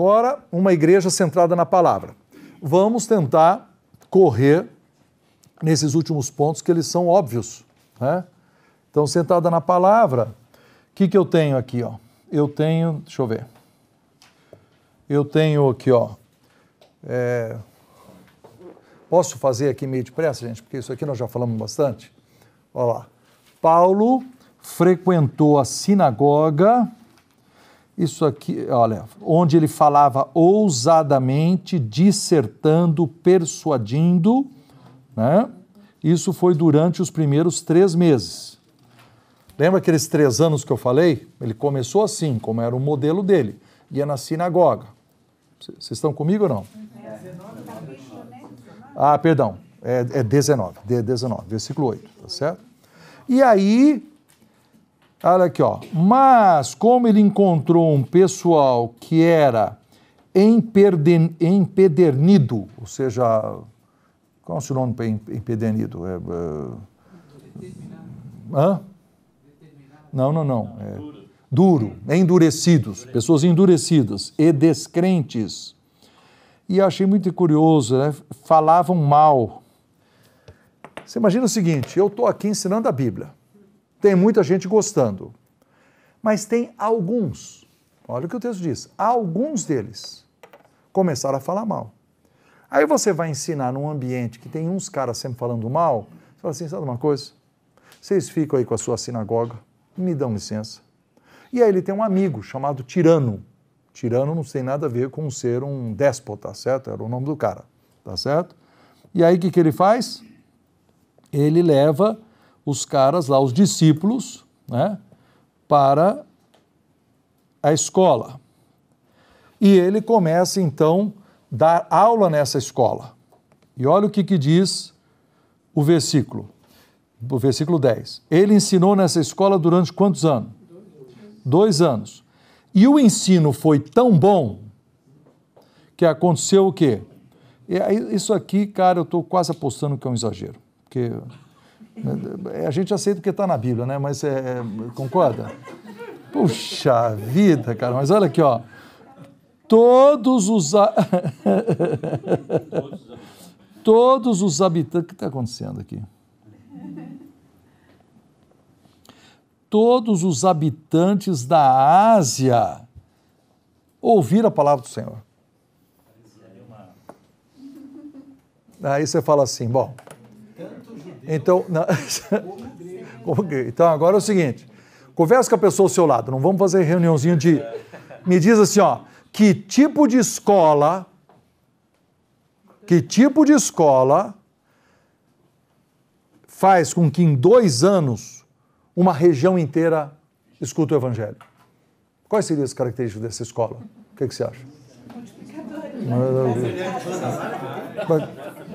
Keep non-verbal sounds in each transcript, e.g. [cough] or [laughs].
agora uma igreja centrada na palavra. Vamos tentar correr nesses últimos pontos que eles são óbvios. Né? Então, centrada na palavra, o que, que eu tenho aqui? Ó? Eu tenho, deixa eu ver. Eu tenho aqui, ó. É, posso fazer aqui meio depressa, gente? Porque isso aqui nós já falamos bastante. Olha lá. Paulo frequentou a sinagoga isso aqui, olha, onde ele falava ousadamente, dissertando, persuadindo, né? Isso foi durante os primeiros três meses. Lembra aqueles três anos que eu falei? Ele começou assim, como era o modelo dele. Ia na sinagoga. Vocês estão comigo ou não? Ah, perdão. É, é 19, 19, versículo 8, tá certo? E aí Olha aqui, ó. Mas como ele encontrou um pessoal que era empedernido, ou seja, qual é o seu nome para empedernido? É, é... Hã? Não, não, não. É... Duro, endurecidos, pessoas endurecidas e descrentes. E achei muito curioso, né? Falavam mal. Você imagina o seguinte: eu estou aqui ensinando a Bíblia. Tem muita gente gostando. Mas tem alguns, olha o que o texto diz, alguns deles começaram a falar mal. Aí você vai ensinar num ambiente que tem uns caras sempre falando mal, você fala assim, sabe uma coisa? Vocês ficam aí com a sua sinagoga, me dão licença. E aí ele tem um amigo chamado Tirano. Tirano não tem nada a ver com ser um déspota, tá certo? Era o nome do cara, tá certo? E aí o que, que ele faz? Ele leva os caras lá, os discípulos, né, para a escola. E ele começa então dar aula nessa escola. E olha o que, que diz o versículo, o versículo 10. Ele ensinou nessa escola durante quantos anos? Dois anos. E o ensino foi tão bom que aconteceu o quê? Isso aqui, cara, eu estou quase apostando que é um exagero, porque é, a gente aceita porque está na Bíblia, né? Mas é, é, concorda? Puxa vida, cara, mas olha aqui, ó. Todos os. A... [laughs] Todos os habitantes. O que está acontecendo aqui? Todos os habitantes da Ásia ouvir a palavra do Senhor. Aí você fala assim: bom, então, na... [laughs] então agora é o seguinte: conversa com a pessoa ao seu lado, não vamos fazer reuniãozinha de. Me diz assim, ó, que tipo de escola, que tipo de escola faz com que em dois anos uma região inteira escuta o evangelho? Quais seriam as características dessa escola? O que, é que você acha? Multiplicadores.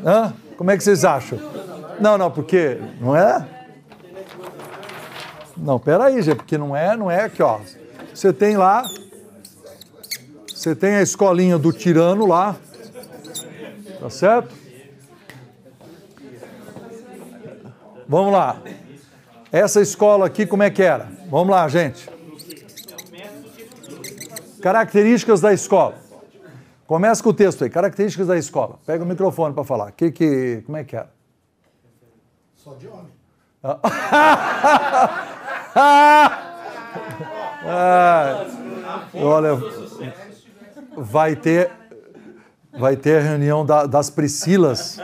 Hã? Como é que vocês acham? Não, não, porque não é? Não, peraí, gente, porque não é, não é aqui, ó. Você tem lá, você tem a escolinha do tirano lá, tá certo? Vamos lá. Essa escola aqui, como é que era? Vamos lá, gente. Características da escola. Começa com o texto aí, características da escola. Pega o microfone para falar. Que, que, como é que era? Só de homem. Ah. [laughs] Olha, vai ter, vai ter a reunião da, das Priscilas.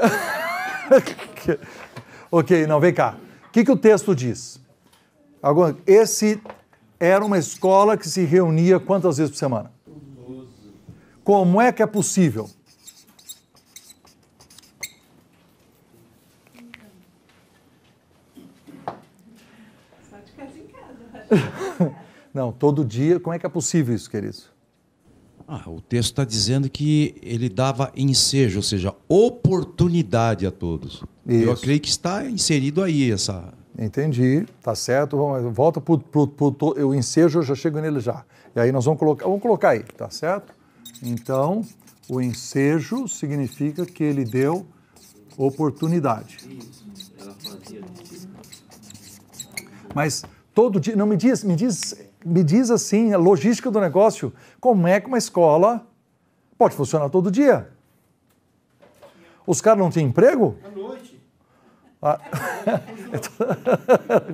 [laughs] ok, não, vem cá. O que, que o texto diz? Agora, esse era uma escola que se reunia quantas vezes por semana? Como é que é possível [laughs] Não, todo dia. Como é que é possível isso, queridos? Ah, o texto está dizendo que ele dava ensejo, ou seja, oportunidade a todos. Isso. Eu creio que está inserido aí essa. Entendi, tá certo. Volta para o ensejo, eu já chego nele já. E aí nós vamos colocar, vamos colocar aí, tá certo? Então, o ensejo significa que ele deu oportunidade. Mas todo dia. Não me diz, me diz, me diz assim, a logística do negócio. Como é que uma escola pode funcionar todo dia? Os caras não têm emprego? À noite. Ah.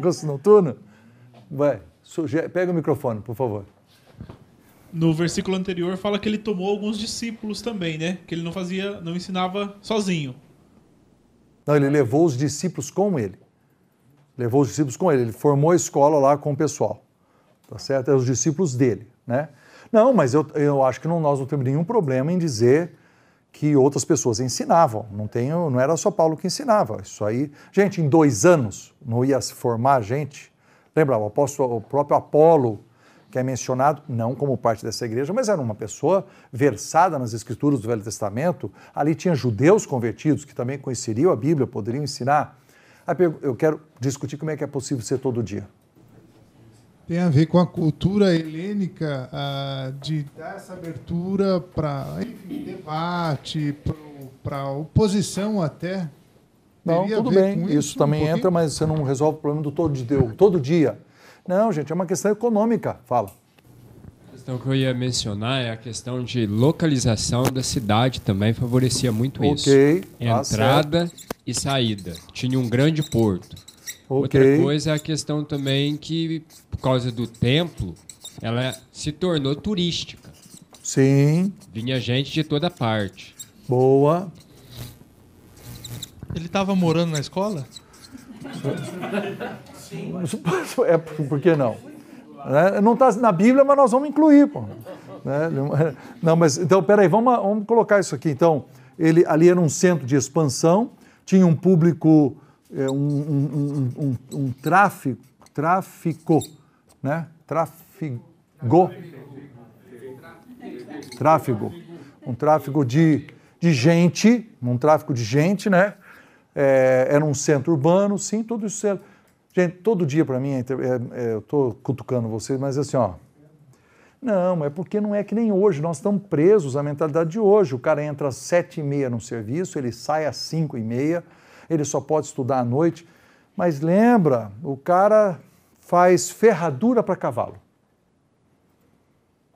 Gosto [laughs] noturno? Vai, suje... pega o microfone, por favor. No versículo anterior fala que ele tomou alguns discípulos também, né? Que ele não fazia, não ensinava sozinho. Não, ele levou os discípulos com ele levou os discípulos com ele, ele formou a escola lá com o pessoal, tá certo? É os discípulos dele, né? Não, mas eu, eu acho que não, nós não temos nenhum problema em dizer que outras pessoas ensinavam, não, tenho, não era só Paulo que ensinava, isso aí, gente, em dois anos não ia se formar gente, lembra, o, apóstolo, o próprio Apolo, que é mencionado não como parte dessa igreja, mas era uma pessoa versada nas escrituras do Velho Testamento. Ali tinha judeus convertidos que também conheceriam a Bíblia, poderiam ensinar. Eu quero discutir como é que é possível ser todo dia. Tem a ver com a cultura helênica uh, de dar essa abertura para debate, para oposição até. Não, Teria tudo bem, isso, isso, também um entra, mas você não resolve o problema do todo, de, todo dia. Não, gente, é uma questão econômica, fala questão que eu ia mencionar é a questão de localização da cidade também favorecia muito okay. isso. Tá Entrada ah, e saída. Tinha um grande porto. Okay. Outra coisa é a questão também que, por causa do templo, ela se tornou turística. Sim. Vinha gente de toda parte. Boa. Ele estava morando na escola? [laughs] Sim. É, por que não? Né? Não está na Bíblia, mas nós vamos incluir. Pô. Né? Não, mas então, peraí, vamos, vamos colocar isso aqui. Então, ele ali era um centro de expansão, tinha um público, é, um, um, um, um, tráfico, tráfico, né? Tráfigo. Tráfego. Um tráfico de, de gente, um tráfico de gente, né? É, era um centro urbano, sim, tudo isso era é Gente, todo dia para mim, é, é, é, eu estou cutucando vocês, mas assim, ó. Não, é porque não é que nem hoje, nós estamos presos à mentalidade de hoje. O cara entra às sete e meia no serviço, ele sai às cinco e meia, ele só pode estudar à noite. Mas lembra, o cara faz ferradura para cavalo.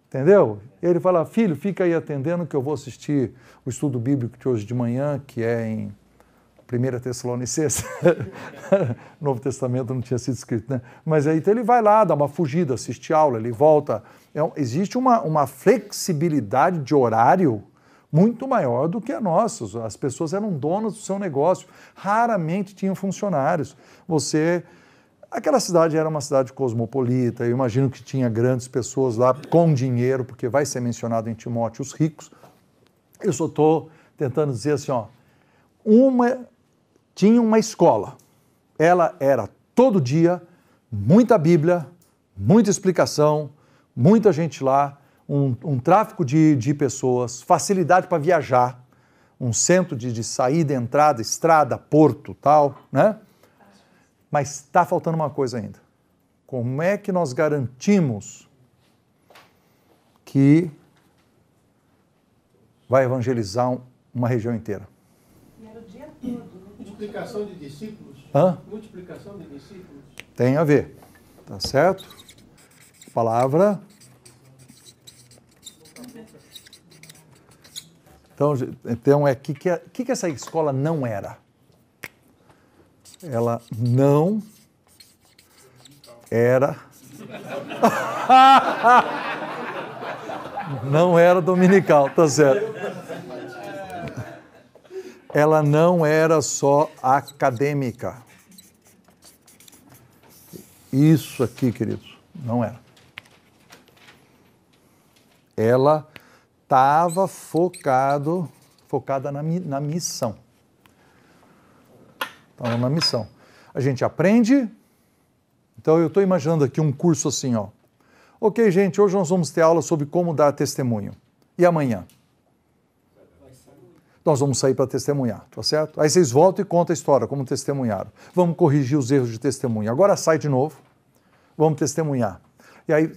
Entendeu? Ele fala, filho, fica aí atendendo que eu vou assistir o estudo bíblico de hoje de manhã, que é em Primeira Tessalonicenses, [laughs] Novo Testamento não tinha sido escrito, né? Mas aí então ele vai lá, dá uma fugida, assiste aula, ele volta. É, existe uma, uma flexibilidade de horário muito maior do que a nossa. As pessoas eram donas do seu negócio, raramente tinham funcionários. Você Aquela cidade era uma cidade cosmopolita, eu imagino que tinha grandes pessoas lá com dinheiro, porque vai ser mencionado em Timóteo os ricos. Eu só estou tentando dizer assim, ó, uma tinha uma escola. Ela era todo dia muita Bíblia, muita explicação, muita gente lá, um, um tráfico de, de pessoas, facilidade para viajar, um centro de, de saída, entrada, estrada, porto, tal, né? Mas está faltando uma coisa ainda. Como é que nós garantimos que vai evangelizar uma região inteira? Multiplicação de discípulos? Hã? Multiplicação de discípulos? Tem a ver, tá certo? Palavra. Então, então é que que, que que essa escola não era? Ela não era [laughs] não era dominical, tá certo? ela não era só acadêmica. Isso aqui, queridos, não era. Ela estava focado, focada na, na missão. Estava na missão. A gente aprende. Então eu estou imaginando aqui um curso assim, ó. Ok, gente, hoje nós vamos ter aula sobre como dar testemunho. E amanhã? nós vamos sair para testemunhar, tá certo? Aí vocês voltam e contam a história, como testemunharam. Vamos corrigir os erros de testemunho. Agora sai de novo, vamos testemunhar. E aí,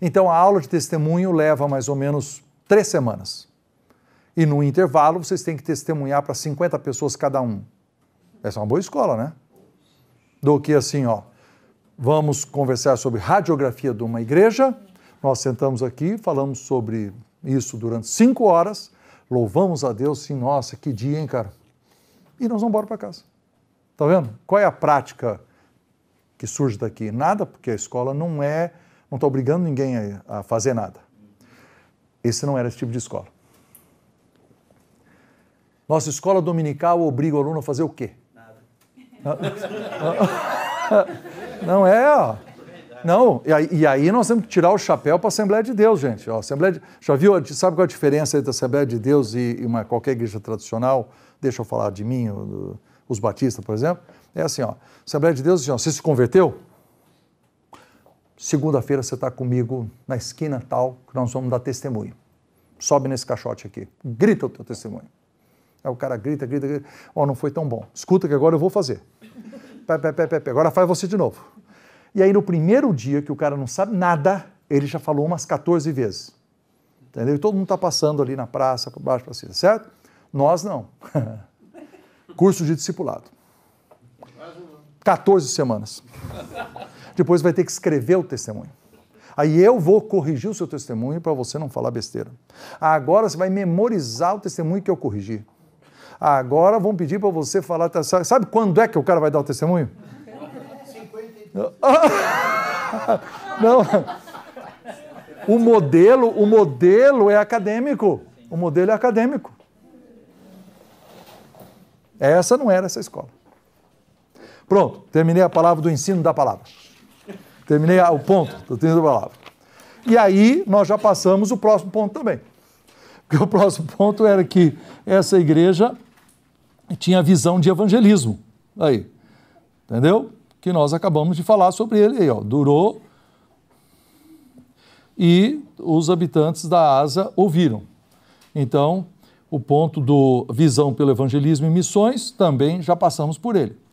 então a aula de testemunho leva mais ou menos três semanas. E no intervalo vocês têm que testemunhar para 50 pessoas cada um. Essa é uma boa escola, né? Do que assim, ó, vamos conversar sobre radiografia de uma igreja. Nós sentamos aqui, falamos sobre isso durante cinco horas Louvamos a Deus, sim, nossa, que dia, hein, cara? E nós vamos embora para casa. Tá vendo? Qual é a prática que surge daqui? Nada, porque a escola não é, não está obrigando ninguém a, a fazer nada. Esse não era esse tipo de escola. Nossa escola dominical obriga o aluno a fazer o quê? Nada. Ah, ah, ah. Não é, ó. Não, e aí, e aí, nós temos que tirar o chapéu para a Assembleia de Deus, gente. Ó, Assembleia de, já viu, sabe qual é a diferença entre a Assembleia de Deus e, e uma, qualquer igreja tradicional? Deixa eu falar de mim, do, os batistas, por exemplo. É assim, ó, Assembleia de Deus diz, assim, ó, você se converteu? Segunda-feira você está comigo na esquina tal, que nós vamos dar testemunho. Sobe nesse caixote aqui, grita o teu testemunho. Aí o cara grita, grita, grita. Ó, oh, não foi tão bom. Escuta que agora eu vou fazer. Pé, pé, pé, pé, pé. Agora faz você de novo. E aí, no primeiro dia, que o cara não sabe nada, ele já falou umas 14 vezes. Entendeu? E todo mundo está passando ali na praça, para baixo, para cima, certo? Nós não. [laughs] Curso de discipulado. 14 semanas. Depois vai ter que escrever o testemunho. Aí eu vou corrigir o seu testemunho para você não falar besteira. Agora você vai memorizar o testemunho que eu corrigi. Agora vão pedir para você falar. Tá, sabe quando é que o cara vai dar o testemunho? [laughs] Não. O modelo, o modelo é acadêmico. O modelo é acadêmico. Essa não era essa escola. Pronto, terminei a palavra do ensino da palavra. Terminei o ponto do ensino da palavra. E aí nós já passamos o próximo ponto também. Porque o próximo ponto era que essa igreja tinha visão de evangelismo. Aí. Entendeu? que nós acabamos de falar sobre ele aí, ó, durou e os habitantes da Asa ouviram. Então, o ponto do visão pelo evangelismo e missões também já passamos por ele.